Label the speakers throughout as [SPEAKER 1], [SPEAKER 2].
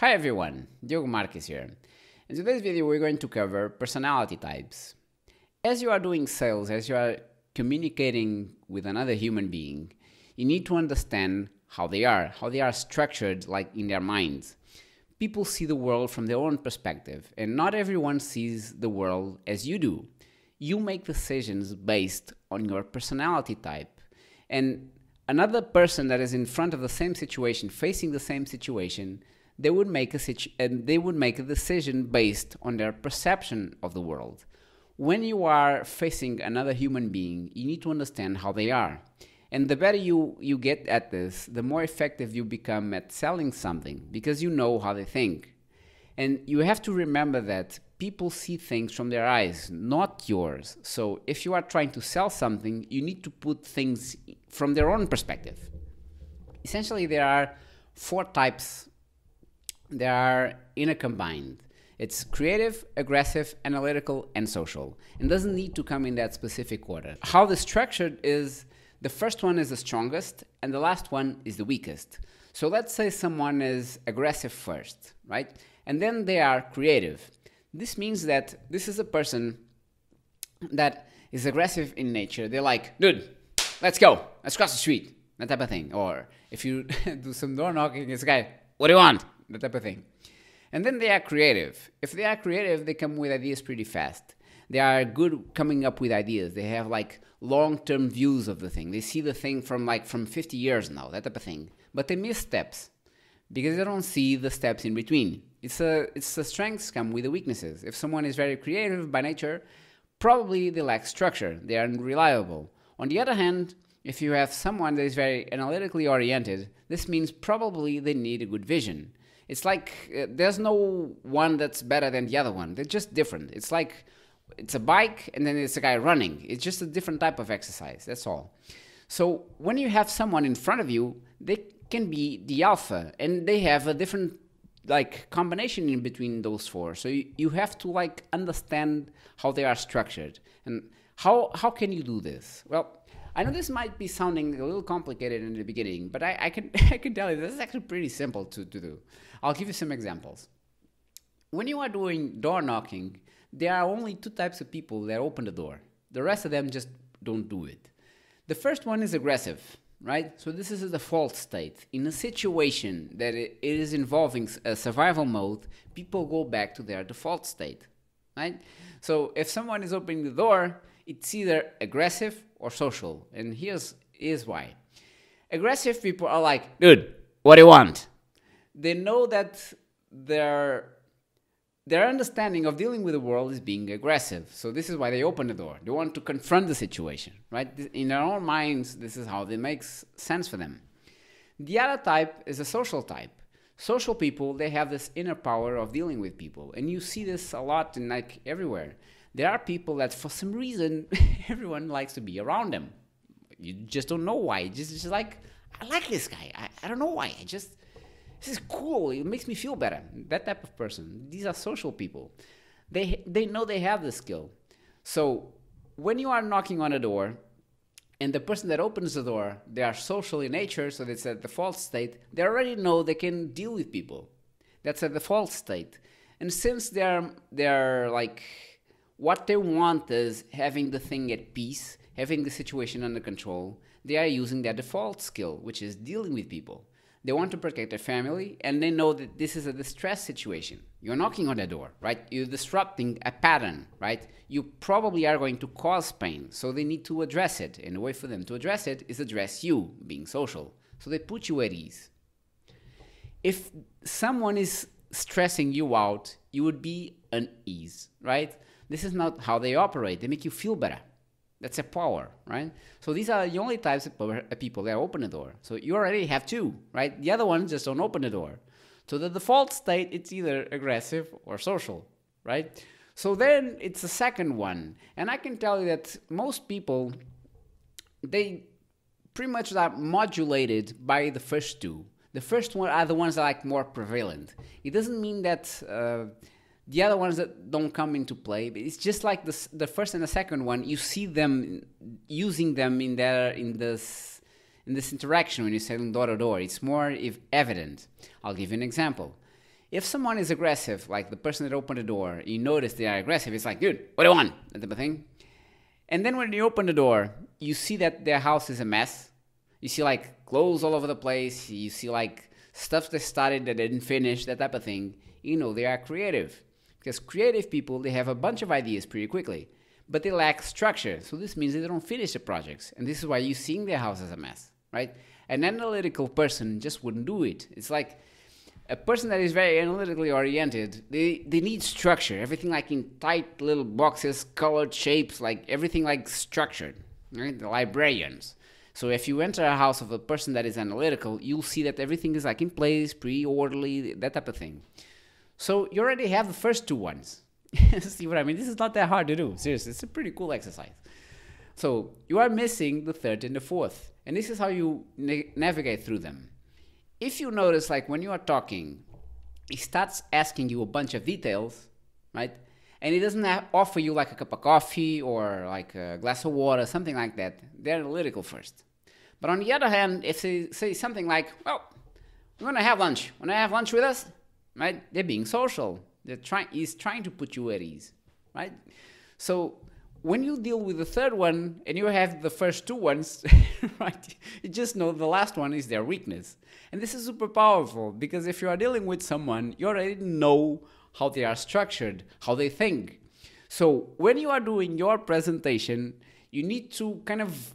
[SPEAKER 1] Hi everyone, Diogo Marques here. In today's video we're going to cover personality types. As you are doing sales, as you are communicating with another human being, you need to understand how they are, how they are structured like in their minds. People see the world from their own perspective and not everyone sees the world as you do. You make decisions based on your personality type and another person that is in front of the same situation, facing the same situation, they would make a and they would make a decision based on their perception of the world. When you are facing another human being, you need to understand how they are. And the better you, you get at this, the more effective you become at selling something because you know how they think. And you have to remember that people see things from their eyes, not yours. So if you are trying to sell something, you need to put things from their own perspective. Essentially, there are four types they are intercombined. It's creative, aggressive, analytical, and social, and doesn't need to come in that specific order. How this structured is the first one is the strongest, and the last one is the weakest. So let's say someone is aggressive first, right? And then they are creative. This means that this is a person that is aggressive in nature. They're like, dude, let's go, let's cross the street, that type of thing. Or if you do some door knocking, it's a guy, what do you want? that type of thing. And then they are creative. If they are creative, they come with ideas pretty fast. They are good coming up with ideas. They have like long-term views of the thing. They see the thing from like from 50 years now, that type of thing. But they miss steps because they don't see the steps in between. It's a it's the strengths come with the weaknesses. If someone is very creative by nature, probably they lack structure. They are unreliable. On the other hand, if you have someone that is very analytically oriented, this means probably they need a good vision it's like uh, there's no one that's better than the other one. They're just different. It's like it's a bike and then it's a guy running. It's just a different type of exercise. That's all. So when you have someone in front of you, they can be the alpha and they have a different like combination in between those four. So you, you have to like understand how they are structured and how how can you do this? Well, I know this might be sounding a little complicated in the beginning, but I, I can I can tell you this is actually pretty simple to, to do. I'll give you some examples. When you are doing door knocking, there are only two types of people that open the door. The rest of them just don't do it. The first one is aggressive, right? So this is a default state. In a situation that it is involving a survival mode, people go back to their default state, right? So if someone is opening the door, it's either aggressive or social. And here's, here's why. Aggressive people are like, dude, what do you want? They know that their their understanding of dealing with the world is being aggressive. So this is why they open the door. They want to confront the situation, right? In their own minds, this is how it makes sense for them. The other type is a social type. Social people, they have this inner power of dealing with people. And you see this a lot in like everywhere there are people that for some reason everyone likes to be around them. You just don't know why. Just, just like I like this guy. I, I don't know why. I just this is cool. It makes me feel better. That type of person. These are social people. They they know they have the skill. So when you are knocking on a door and the person that opens the door, they are social in nature, so that's a default state. They already know they can deal with people. That's a default state. And since they're they're like what they want is having the thing at peace, having the situation under control. They are using their default skill, which is dealing with people. They want to protect their family, and they know that this is a distress situation. You're knocking on their door, right? You're disrupting a pattern, right? You probably are going to cause pain, so they need to address it. And the way for them to address it is address you, being social. So they put you at ease. If someone is stressing you out, you would be unease, right? This is not how they operate. They make you feel better. That's a power, right? So these are the only types of uh, people that open the door. So you already have two, right? The other ones just don't open the door. So the default state, it's either aggressive or social, right? So then it's the second one. And I can tell you that most people, they pretty much are modulated by the first two. The first one are the ones that are like more prevalent. It doesn't mean that uh, the other ones that don't come into play it's just like the, the first and the second one you see them using them in their in this in this interaction when you're selling door to door it's more if evident i'll give you an example if someone is aggressive like the person that opened the door you notice they are aggressive it's like dude what do you want that type of thing and then when you open the door you see that their house is a mess you see like clothes all over the place you see like stuff they started that didn't finish that type of thing you know they are creative because creative people, they have a bunch of ideas pretty quickly, but they lack structure. So this means they don't finish the projects. And this is why you're seeing their house as a mess, right? An analytical person just wouldn't do it. It's like a person that is very analytically oriented, they, they need structure. Everything like in tight little boxes, colored shapes, like everything like structured, right? The librarians. So if you enter a house of a person that is analytical, you'll see that everything is like in place, pre-orderly, that type of thing. So you already have the first two ones. See what I mean? This is not that hard to do. Seriously, it's a pretty cool exercise. So you are missing the third and the fourth. And this is how you na navigate through them. If you notice, like when you are talking, he starts asking you a bunch of details, right? And he doesn't offer you like a cup of coffee or like a glass of water, something like that. They're analytical first. But on the other hand, if they say something like, well, we're going to have lunch. Want to have lunch with us? right? They're being social. They're trying is trying to put you at ease, right? So when you deal with the third one and you have the first two ones, right? You just know the last one is their weakness, and this is super powerful because if you are dealing with someone, you already know how they are structured, how they think. So when you are doing your presentation, you need to kind of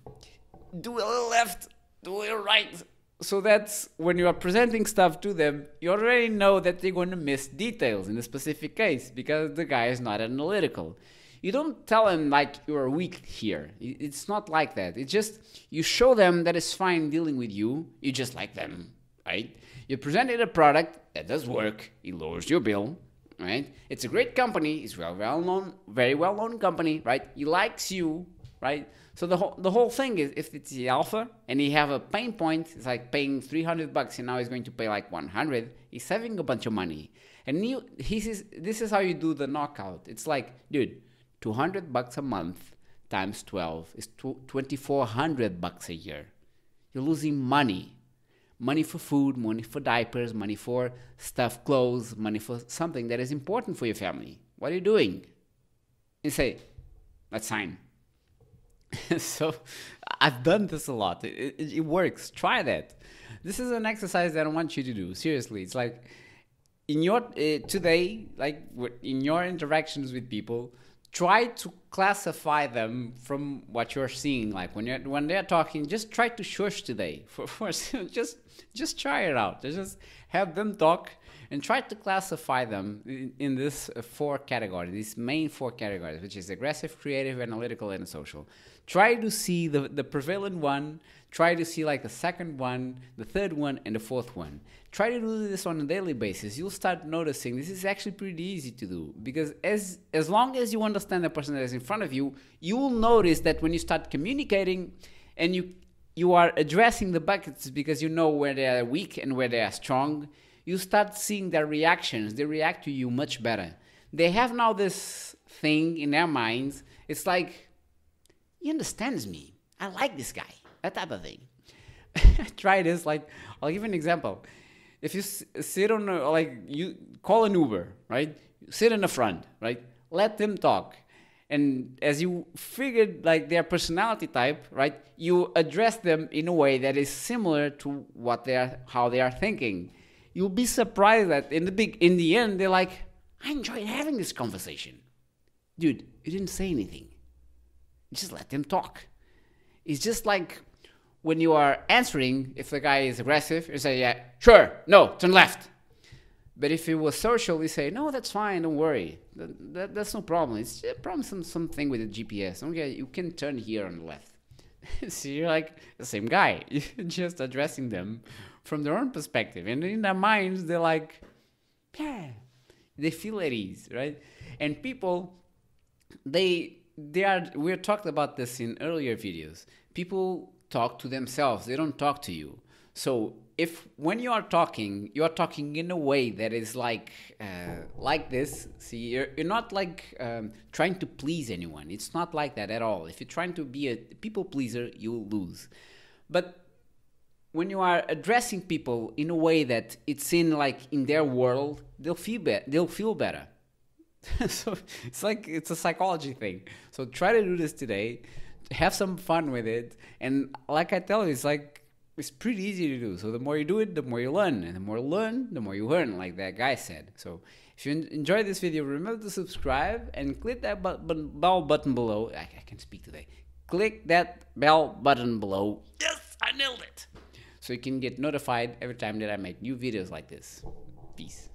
[SPEAKER 1] do a left, do a right, so that's when you are presenting stuff to them, you already know that they're going to miss details in a specific case because the guy is not analytical. You don't tell them like you're weak here. It's not like that. It's just you show them that it's fine dealing with you. You just like them, right? You presented a product that does work. It lowers your bill, right? It's a great company. It's well, well known, very well known company, right? He likes you, right? So the whole the whole thing is if it's the alpha and he have a pain point, it's like paying 300 bucks and now he's going to pay like 100. He's saving a bunch of money. And you, he says, this is how you do the knockout. It's like, dude, 200 bucks a month times 12 is 2400 bucks a year. You're losing money. Money for food, money for diapers, money for stuff, clothes, money for something that is important for your family. What are you doing? You say, let's sign. so I've done this a lot. It, it, it, works. Try that. This is an exercise that I want you to do. Seriously, it's like in your uh, today, like in your interactions with people, try to classify them from what you're seeing. Like when you're when they're talking, just try to shush today. For, for just just try it out. Just have them talk and try to classify them in, in this uh, four categories, these main four categories, which is aggressive, creative, analytical, and social. Try to see the, the prevalent one, try to see like the second one, the third one, and the fourth one. Try to do this on a daily basis. You'll start noticing this is actually pretty easy to do because as as long as you understand the person that is in front of you, you will notice that when you start communicating and you you are addressing the buckets because you know where they are weak and where they are strong you start seeing their reactions. They react to you much better. They have now this thing in their minds. It's like, he understands me. I like this guy. That type of thing. Try this. Like, I'll give an example. If you sit on, a, like, you call an Uber, right? Sit in the front, right? Let them talk and as you figured like their personality type right you address them in a way that is similar to what they are how they are thinking you'll be surprised that in the big in the end they're like, I enjoyed having this conversation. Dude, you didn't say anything. just let them talk. It's just like when you are answering, if the guy is aggressive, you say, Yeah, sure, no, turn left. But if it was social, you say, No, that's fine, don't worry. That, that, that's no problem. It's a problem some something with the GPS. Okay, you can turn here on the left. so you're like the same guy, just addressing them from their own perspective. And in their minds, they're like, yeah, they feel at ease, right? And people, they they are. we talked about this in earlier videos. People talk to themselves. They don't talk to you. So if when you are talking, you are talking in a way that is like uh, like this. See, you're, you're not like um, trying to please anyone. It's not like that at all. If you're trying to be a people pleaser, you will lose. But when you are addressing people in a way that it's in like in their world, they'll feel better. they'll feel better. so it's like it's a psychology thing. So try to do this today, have some fun with it, and like I tell you, it's like it's pretty easy to do. So the more you do it, the more you learn, and the more you learn, the more you learn. like that guy said. So if you enjoyed this video, remember to subscribe and click that bell button below. I, I can speak today. Click that bell button below. Yes, I nailed it so you can get notified every time that I make new videos like this. Peace.